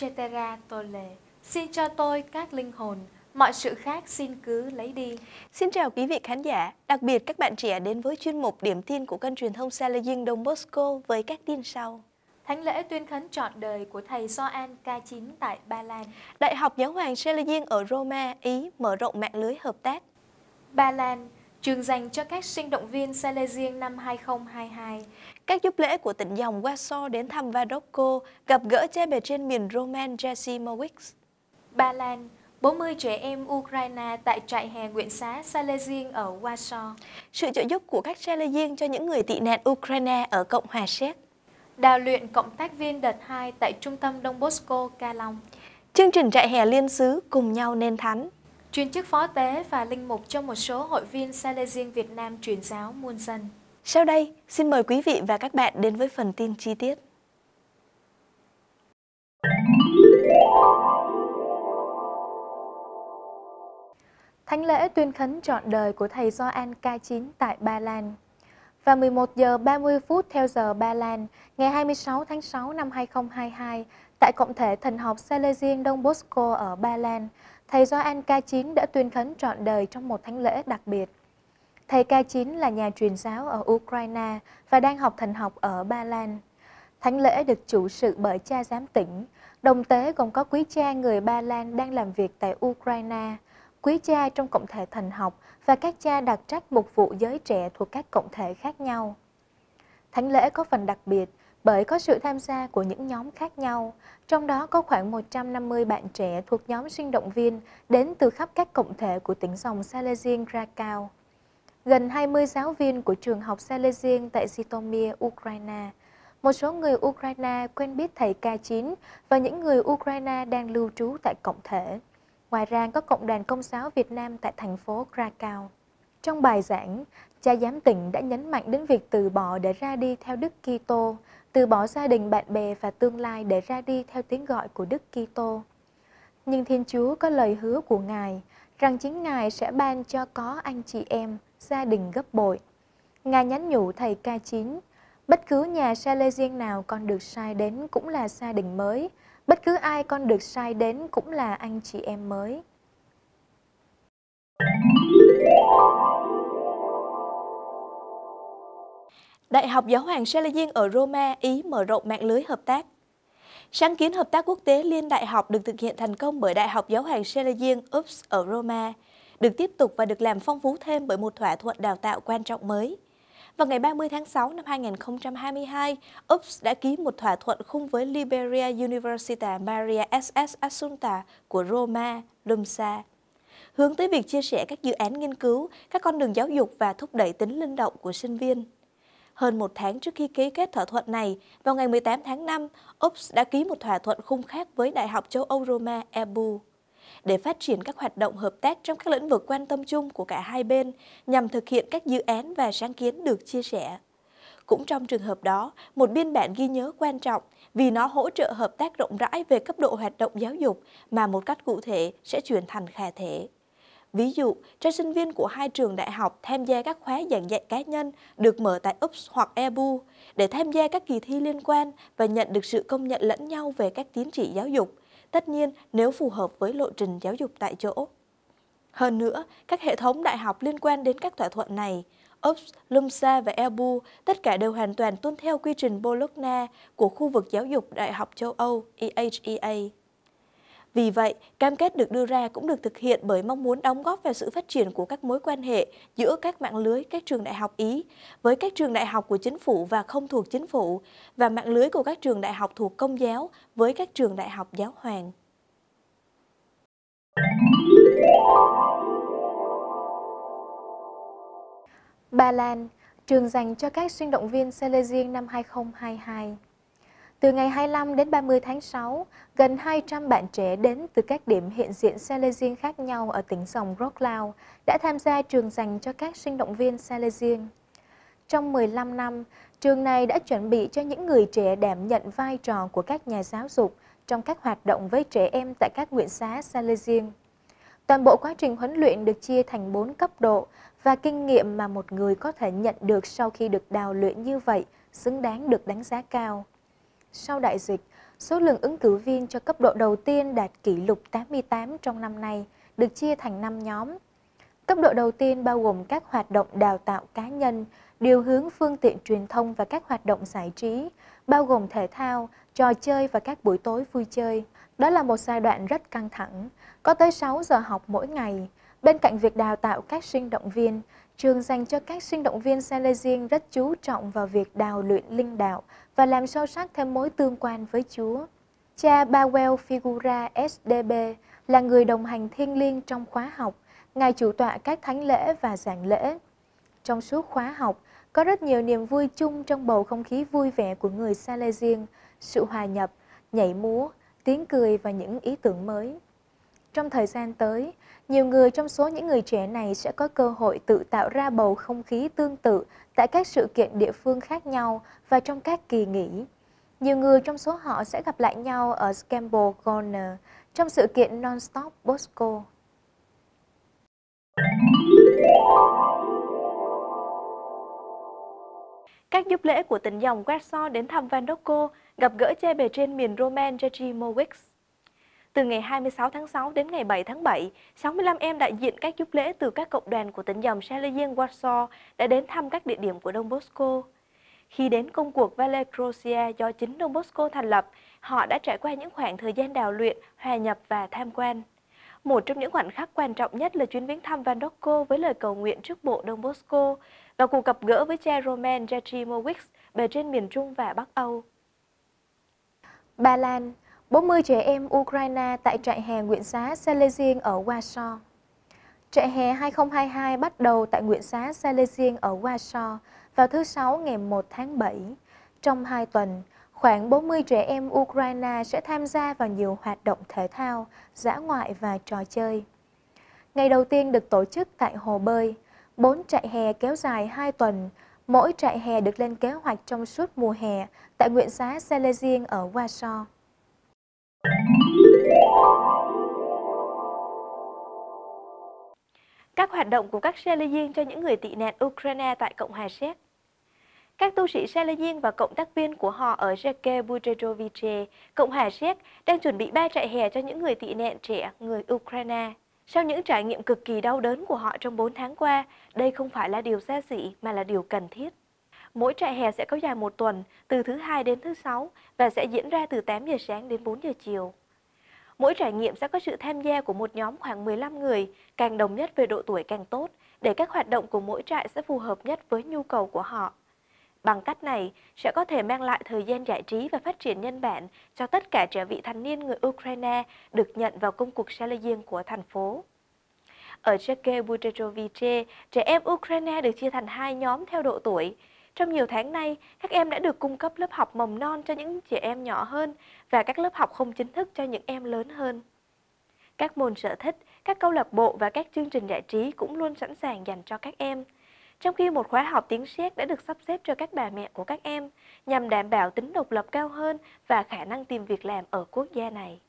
Chetera Tole. Xin cho tôi các linh hồn, mọi sự khác xin cứ lấy đi. Xin chào quý vị khán giả, đặc biệt các bạn trẻ đến với chuyên mục Điểm tin của kênh truyền thông Salajing Đông Bosco với các tin sau. Thánh lễ tuyên khấn trọn đời của thầy Gioan K9 tại Ba Lan. Đại học Giáo hoàng Salajing ở Roma, Ý mở rộng mạng lưới hợp tác. Ba Lan Trường dành cho các sinh động viên xe năm 2022. Các giúp lễ của tỉnh dòng Warsaw đến thăm Vadocco, gặp gỡ che bề trên miền Roman Jasimowicz. Ba Lan, 40 trẻ em Ukraine tại trại hè nguyện Xá Salesian ở Warsaw. Sự trợ giúp của các Salesian cho những người tị nạn Ukraine ở Cộng hòa Séc. Đào luyện cộng tác viên đợt 2 tại trung tâm Đông Bosco, Ca Long. Chương trình trại hè liên xứ cùng nhau nên thắng chuyên chức phó tế và linh mục cho một số hội viên Salesian Việt Nam truyền giáo muôn dân. Sau đây, xin mời quý vị và các bạn đến với phần tin chi tiết. Thánh lễ tuyên khấn trọn đời của thầy Gioan K9 tại Ba Lan. Và 11 giờ 30 phút theo giờ Ba Lan, ngày 26 tháng 6 năm 2022, tại Cộng thể Thần học Salesian Đông Bosco ở Ba Lan, Thầy Gioan K9 đã tuyên khấn trọn đời trong một thánh lễ đặc biệt. Thầy K9 là nhà truyền giáo ở Ukraine và đang học thần học ở Ba Lan. Thánh lễ được chủ sự bởi cha giám tỉnh, đồng tế gồm có quý cha người Ba Lan đang làm việc tại Ukraine, quý cha trong cộng thể thần học và các cha đặc trách mục vụ giới trẻ thuộc các cộng thể khác nhau. Thánh lễ có phần đặc biệt bởi có sự tham gia của những nhóm khác nhau, trong đó có khoảng 150 bạn trẻ thuộc nhóm sinh động viên đến từ khắp các cộng thể của tỉnh dòng Salesian Krakow. Gần 20 giáo viên của trường học Salesian tại Zitomir, Ukraine. Một số người Ukraine quen biết thầy K9 và những người Ukraine đang lưu trú tại cộng thể. Ngoài ra có cộng đoàn công giáo Việt Nam tại thành phố Krakow. Trong bài giảng, cha giám tỉnh đã nhấn mạnh đến việc từ bỏ để ra đi theo Đức Kitô từ bỏ gia đình bạn bè và tương lai để ra đi theo tiếng gọi của Đức Kitô. Nhưng Thiên Chúa có lời hứa của Ngài rằng chính Ngài sẽ ban cho có anh chị em, gia đình gấp bội. Ngài nhắn nhủ thầy ca chín bất cứ nhà Salesian nào con được sai đến cũng là gia đình mới, bất cứ ai con được sai đến cũng là anh chị em mới. Thank you. Đại học Giáo hoàng Salesian ở Roma, Ý mở rộng mạng lưới hợp tác. Sáng kiến hợp tác quốc tế liên đại học được thực hiện thành công bởi Đại học Giáo hoàng Salesian UPS ở Roma, được tiếp tục và được làm phong phú thêm bởi một thỏa thuận đào tạo quan trọng mới. Vào ngày 30 tháng 6 năm 2022, UPS đã ký một thỏa thuận khung với Liberia Università Maria SS Assunta của Roma, Lumsa, hướng tới việc chia sẻ các dự án nghiên cứu, các con đường giáo dục và thúc đẩy tính linh động của sinh viên. Hơn một tháng trước khi ký kết thỏa thuận này, vào ngày 18 tháng 5, UPS đã ký một thỏa thuận khung khác với Đại học châu Âu Roma EBU để phát triển các hoạt động hợp tác trong các lĩnh vực quan tâm chung của cả hai bên nhằm thực hiện các dự án và sáng kiến được chia sẻ. Cũng trong trường hợp đó, một biên bản ghi nhớ quan trọng vì nó hỗ trợ hợp tác rộng rãi về cấp độ hoạt động giáo dục mà một cách cụ thể sẽ chuyển thành khả thể. Ví dụ, cho sinh viên của hai trường đại học tham gia các khóa giảng dạy cá nhân được mở tại UPS hoặc EBU để tham gia các kỳ thi liên quan và nhận được sự công nhận lẫn nhau về các tiến trị giáo dục, tất nhiên nếu phù hợp với lộ trình giáo dục tại chỗ. Hơn nữa, các hệ thống đại học liên quan đến các thỏa thuận này, UPS, LUMSA và EBU tất cả đều hoàn toàn tuân theo quy trình Bologna của khu vực giáo dục Đại học châu Âu EHEA. Vì vậy, cam kết được đưa ra cũng được thực hiện bởi mong muốn đóng góp vào sự phát triển của các mối quan hệ giữa các mạng lưới các trường đại học Ý với các trường đại học của chính phủ và không thuộc chính phủ và mạng lưới của các trường đại học thuộc công giáo với các trường đại học giáo hoàng. Ba Lan, trường dành cho các sinh động viên Selesian năm 2022 từ ngày 25 đến 30 tháng 6, gần 200 bạn trẻ đến từ các điểm hiện diện Salesian khác nhau ở tỉnh dòng Rocklau đã tham gia trường dành cho các sinh động viên Salesian. Trong 15 năm, trường này đã chuẩn bị cho những người trẻ đảm nhận vai trò của các nhà giáo dục trong các hoạt động với trẻ em tại các nguyện xá Salesian. Toàn bộ quá trình huấn luyện được chia thành 4 cấp độ và kinh nghiệm mà một người có thể nhận được sau khi được đào luyện như vậy xứng đáng được đánh giá cao sau đại dịch, số lượng ứng cử viên cho cấp độ đầu tiên đạt kỷ lục 88 trong năm nay, được chia thành 5 nhóm. Cấp độ đầu tiên bao gồm các hoạt động đào tạo cá nhân, điều hướng phương tiện truyền thông và các hoạt động giải trí, bao gồm thể thao, trò chơi và các buổi tối vui chơi. Đó là một giai đoạn rất căng thẳng, có tới 6 giờ học mỗi ngày. Bên cạnh việc đào tạo các sinh động viên, trường dành cho các sinh động viên Salesian rất chú trọng vào việc đào luyện linh đạo và làm sâu sắc thêm mối tương quan với Chúa. Cha Bawel Figura SDB là người đồng hành thiêng liêng trong khóa học, ngài chủ tọa các thánh lễ và giảng lễ. Trong suốt khóa học, có rất nhiều niềm vui chung trong bầu không khí vui vẻ của người Salesian, sự hòa nhập, nhảy múa, tiếng cười và những ý tưởng mới. Trong thời gian tới, nhiều người trong số những người trẻ này sẽ có cơ hội tự tạo ra bầu không khí tương tự tại các sự kiện địa phương khác nhau và trong các kỳ nghỉ. Nhiều người trong số họ sẽ gặp lại nhau ở Campbell Corner trong sự kiện Nonstop Bosco. Các giúp lễ của tỉnh dòng Quetzal đến thăm Van gặp gỡ che bề trên miền Roman Georgi Mowix. Từ ngày 26 tháng 6 đến ngày 7 tháng 7, 65 em đại diện các chúc lễ từ các cộng đoàn của tỉnh dòng Salesian Warsaw đã đến thăm các địa điểm của Don Bosco. Khi đến công cuộc Valle Croatia do chính Don Bosco thành lập, họ đã trải qua những khoảng thời gian đào luyện, hòa nhập và tham quan. Một trong những khoảnh khắc quan trọng nhất là chuyến viếng thăm Van Doko với lời cầu nguyện trước bộ Don Bosco và cuộc gặp gỡ với cha Roman Jakimowicz bề trên miền Trung và Bắc Âu. Ba Lan 40 trẻ em Ukraine tại trại hè Nguyễn Xá Salesian ở Warsaw. Trại hè 2022 bắt đầu tại Nguyễn Xá Salesian ở Warsaw vào thứ Sáu ngày 1 tháng 7. Trong 2 tuần, khoảng 40 trẻ em Ukraine sẽ tham gia vào nhiều hoạt động thể thao, dã ngoại và trò chơi. Ngày đầu tiên được tổ chức tại Hồ Bơi, 4 trại hè kéo dài 2 tuần, mỗi trại hè được lên kế hoạch trong suốt mùa hè tại Nguyễn Xá Salesian ở Warsaw. Các hoạt động của các xe diên cho những người tị nạn Ukraine tại Cộng hòa Séc các tu sĩ Salesian và cộng tác viên của họ ở Jeke Bujejovice, Cộng hòa Séc, đang chuẩn bị ba trại hè cho những người tị nạn trẻ người Ukraine. Sau những trải nghiệm cực kỳ đau đớn của họ trong 4 tháng qua, đây không phải là điều xa xỉ mà là điều cần thiết. Mỗi trại hè sẽ kéo dài một tuần, từ thứ hai đến thứ sáu và sẽ diễn ra từ 8 giờ sáng đến 4 giờ chiều. Mỗi trải nghiệm sẽ có sự tham gia của một nhóm khoảng 15 người, càng đồng nhất về độ tuổi càng tốt, để các hoạt động của mỗi trại sẽ phù hợp nhất với nhu cầu của họ. Bằng cách này, sẽ có thể mang lại thời gian giải trí và phát triển nhân bản cho tất cả trẻ vị thanh niên người Ukraine được nhận vào công cuộc xa riêng của thành phố. Ở Cheke Butetrovice, trẻ em Ukraine được chia thành hai nhóm theo độ tuổi. Trong nhiều tháng nay, các em đã được cung cấp lớp học mầm non cho những trẻ em nhỏ hơn và các lớp học không chính thức cho những em lớn hơn. Các môn sở thích, các câu lạc bộ và các chương trình giải trí cũng luôn sẵn sàng dành cho các em. Trong khi một khóa học tiếng Séc đã được sắp xếp cho các bà mẹ của các em nhằm đảm bảo tính độc lập cao hơn và khả năng tìm việc làm ở quốc gia này.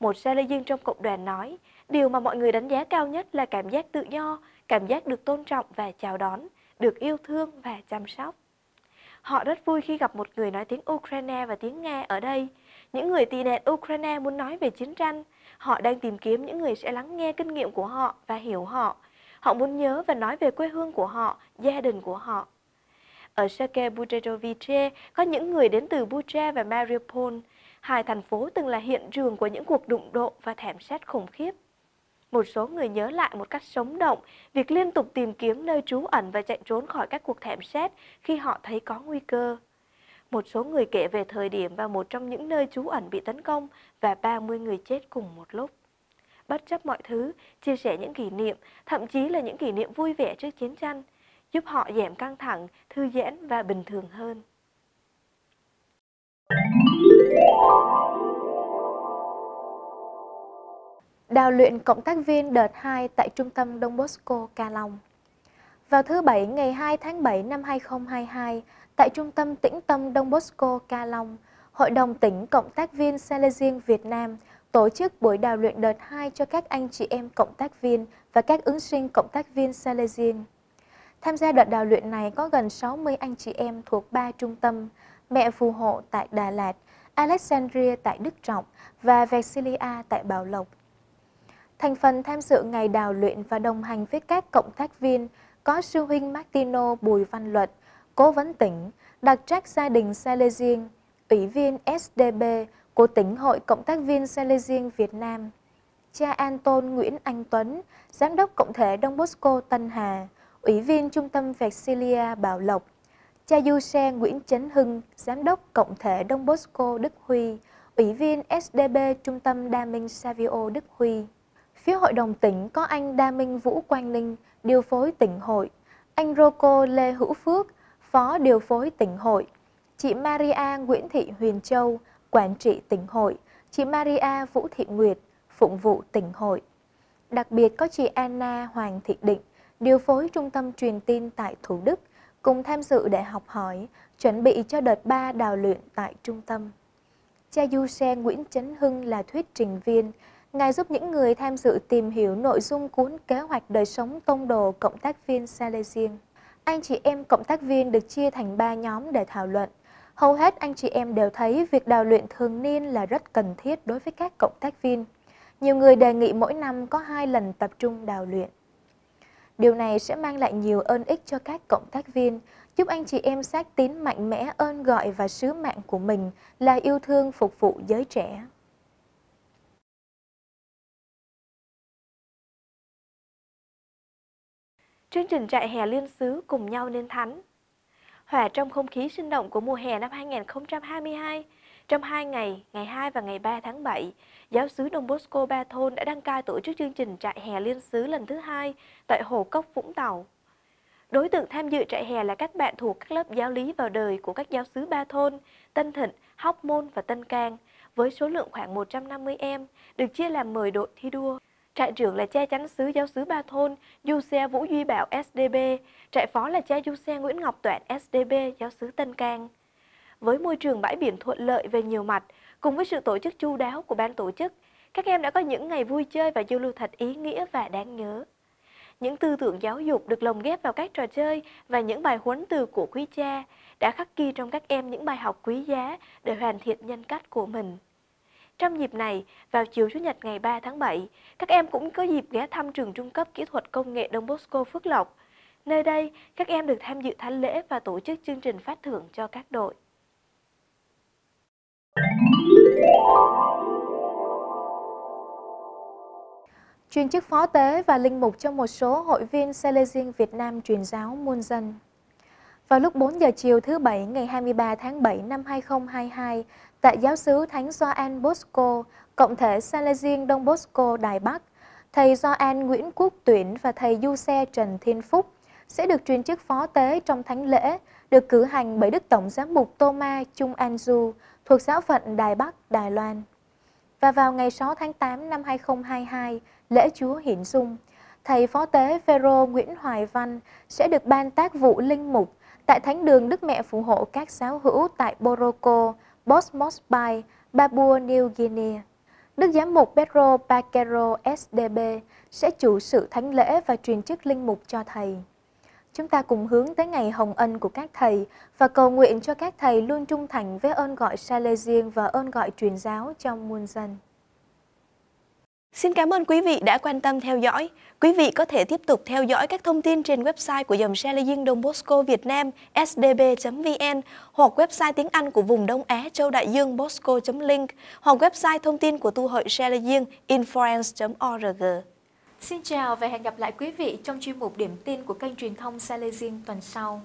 Một Salesian trong cộng đoàn nói, điều mà mọi người đánh giá cao nhất là cảm giác tự do, cảm giác được tôn trọng và chào đón, được yêu thương và chăm sóc. Họ rất vui khi gặp một người nói tiếng Ukraine và tiếng Nga ở đây. Những người tị nạn Ukraine muốn nói về chiến tranh. Họ đang tìm kiếm những người sẽ lắng nghe kinh nghiệm của họ và hiểu họ. Họ muốn nhớ và nói về quê hương của họ, gia đình của họ. Ở Sake Bujerovice có những người đến từ Bucha và Mariupol, hai thành phố từng là hiện trường của những cuộc đụng độ và thảm sát khủng khiếp một số người nhớ lại một cách sống động việc liên tục tìm kiếm nơi trú ẩn và chạy trốn khỏi các cuộc thảm sát khi họ thấy có nguy cơ. Một số người kể về thời điểm và một trong những nơi trú ẩn bị tấn công và 30 người chết cùng một lúc. Bất chấp mọi thứ, chia sẻ những kỷ niệm, thậm chí là những kỷ niệm vui vẻ trước chiến tranh, giúp họ giảm căng thẳng, thư giãn và bình thường hơn. đào luyện cộng tác viên đợt 2 tại Trung tâm Đông Bosco Ca Long. Vào thứ Bảy ngày 2 tháng 7 năm 2022, tại Trung tâm Tĩnh Tâm Đông Bosco Ca Long, Hội đồng tỉnh Cộng tác viên Salesian Việt Nam tổ chức buổi đào luyện đợt 2 cho các anh chị em cộng tác viên và các ứng sinh cộng tác viên Salesian. Tham gia đợt đào luyện này có gần 60 anh chị em thuộc 3 trung tâm, Mẹ Phù Hộ tại Đà Lạt, Alexandria tại Đức Trọng và Vexilia tại Bảo Lộc Thành phần tham dự ngày đào luyện và đồng hành với các cộng tác viên có sư huynh Martino Bùi Văn Luật, cố vấn tỉnh, đặc trách gia đình Salesian, ủy viên SDB của tỉnh Hội Cộng tác viên Salesian Việt Nam, cha An Nguyễn Anh Tuấn, giám đốc Cộng thể Đông Bosco Tân Hà, ủy viên Trung tâm Vexillia Bảo Lộc, cha Du Xe Nguyễn Chấn Hưng, giám đốc Cộng thể Đông Bosco Đức Huy, ủy viên SDB Trung tâm Đa Minh Savio Đức Huy. Phía hội đồng tỉnh có anh Đa Minh Vũ Quang Ninh, điều phối tỉnh hội, anh roco Lê Hữu Phước, phó điều phối tỉnh hội, chị Maria Nguyễn Thị Huyền Châu, quản trị tỉnh hội, chị Maria Vũ Thị Nguyệt, phụng vụ tỉnh hội. Đặc biệt có chị Anna Hoàng Thị Định, điều phối trung tâm truyền tin tại Thủ Đức, cùng tham dự để học hỏi, chuẩn bị cho đợt 3 đào luyện tại trung tâm. Cha Du Xe Nguyễn Chấn Hưng là thuyết trình viên, Ngài giúp những người tham dự tìm hiểu nội dung cuốn Kế hoạch đời sống tông đồ cộng tác viên Salesian. Anh chị em cộng tác viên được chia thành 3 nhóm để thảo luận. Hầu hết anh chị em đều thấy việc đào luyện thường niên là rất cần thiết đối với các cộng tác viên. Nhiều người đề nghị mỗi năm có 2 lần tập trung đào luyện. Điều này sẽ mang lại nhiều ơn ích cho các cộng tác viên, giúp anh chị em xác tín mạnh mẽ ơn gọi và sứ mạng của mình là yêu thương phục vụ giới trẻ. chương trình trại hè liên xứ cùng nhau nên thánh Hòa trong không khí sinh động của mùa hè năm 2022, trong hai ngày, ngày 2 và ngày 3 tháng 7, giáo sứ Đông Bosco Ba Thôn đã đăng cai tổ chức chương trình trại hè liên xứ lần thứ hai tại Hồ Cốc, Vũng Tàu. Đối tượng tham dự trại hè là các bạn thuộc các lớp giáo lý vào đời của các giáo sứ Ba Thôn, Tân Thịnh, Hóc Môn và Tân Cang, với số lượng khoảng 150 em, được chia làm 10 đội thi đua trại trưởng là cha chánh sứ giáo sứ Ba Thôn, du xe Vũ Duy Bảo SDB, trại phó là cha du xe Nguyễn Ngọc Toản SDB, giáo sứ Tân Cang. Với môi trường bãi biển thuận lợi về nhiều mặt, cùng với sự tổ chức chu đáo của ban tổ chức, các em đã có những ngày vui chơi và du lưu thật ý nghĩa và đáng nhớ. Những tư tưởng giáo dục được lồng ghép vào các trò chơi và những bài huấn từ của quý cha đã khắc ghi trong các em những bài học quý giá để hoàn thiện nhân cách của mình. Trong dịp này, vào chiều Chủ nhật ngày 3 tháng 7, các em cũng có dịp ghé thăm trường trung cấp kỹ thuật công nghệ Đông Bosco Phước Lộc. Nơi đây, các em được tham dự thánh lễ và tổ chức chương trình phát thưởng cho các đội. Chuyên chức phó tế và linh mục cho một số hội viên Salesian Việt Nam truyền giáo muôn dân. Vào lúc 4 giờ chiều thứ Bảy ngày 23 tháng 7 năm 2022, tại giáo xứ Thánh Gioan Bosco, Cộng thể Salesian Đông Bosco Đài Bắc, thầy Gioan Nguyễn Quốc Tuyển và thầy Du Xe Trần Thiên Phúc sẽ được truyền chức phó tế trong thánh lễ được cử hành bởi Đức Tổng Giám mục Thomas Trung An Du thuộc giáo phận Đài Bắc, Đài Loan. Và vào ngày 6 tháng 8 năm 2022, lễ Chúa Hiển Dung, thầy phó tế Phêrô Nguyễn Hoài Văn sẽ được ban tác vụ linh mục tại Thánh đường Đức Mẹ Phù hộ các giáo hữu tại Boroko, Bosmos Bay, Papua New Guinea. Đức Giám mục Pedro Paquero SDB sẽ chủ sự thánh lễ và truyền chức linh mục cho thầy. Chúng ta cùng hướng tới ngày hồng ân của các thầy và cầu nguyện cho các thầy luôn trung thành với ơn gọi sa lê riêng và ơn gọi truyền giáo trong muôn dân. Xin cảm ơn quý vị đã quan tâm theo dõi. Quý vị có thể tiếp tục theo dõi các thông tin trên website của dòng xe Leying Đông Bosco Việt Nam sdb.vn hoặc website tiếng Anh của vùng Đông Á Châu Đại Dương bosco.link hoặc website thông tin của tu hội xe Leying influence.org. Xin chào và hẹn gặp lại quý vị trong chuyên mục điểm tin của kênh truyền thông xe tuần sau.